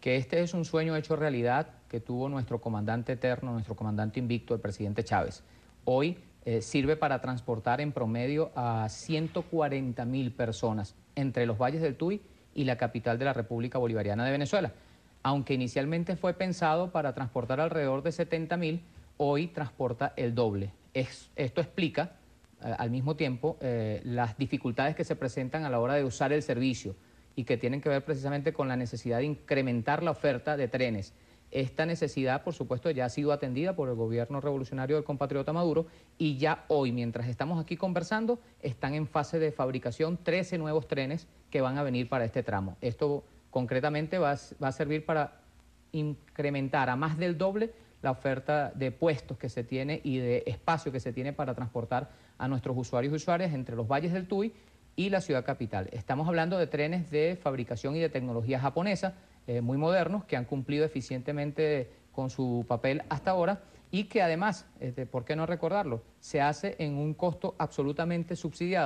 que este es un sueño hecho realidad que tuvo nuestro comandante eterno, nuestro comandante invicto, el presidente Chávez. Hoy eh, sirve para transportar en promedio a 140 mil personas entre los valles del Tuy y la capital de la República Bolivariana de Venezuela. Aunque inicialmente fue pensado para transportar alrededor de 70 mil, hoy transporta el doble. esto explica eh, al mismo tiempo eh, las dificultades que se presentan a la hora de usar el servicio y que tienen que ver precisamente con la necesidad de incrementar la oferta de trenes. Esta necesidad, por supuesto, ya ha sido atendida por el gobierno revolucionario del compatriota Maduro y ya hoy, mientras estamos aquí conversando, están en fase de fabricación 13 nuevos trenes que van a venir para este tramo. Esto concretamente va a, servir para incrementar a más del doble la oferta de puestos que se tiene y de espacio que se tiene para transportar a nuestros usuarios y usuarias entre los valles del Tuy y la ciudad capital. Estamos hablando de trenes de fabricación y de tecnología japonesa, eh, muy modernos, que han cumplido eficientemente con su papel hasta ahora y que además, este, ¿por qué no recordarlo?, se hace en un costo absolutamente subsidiado.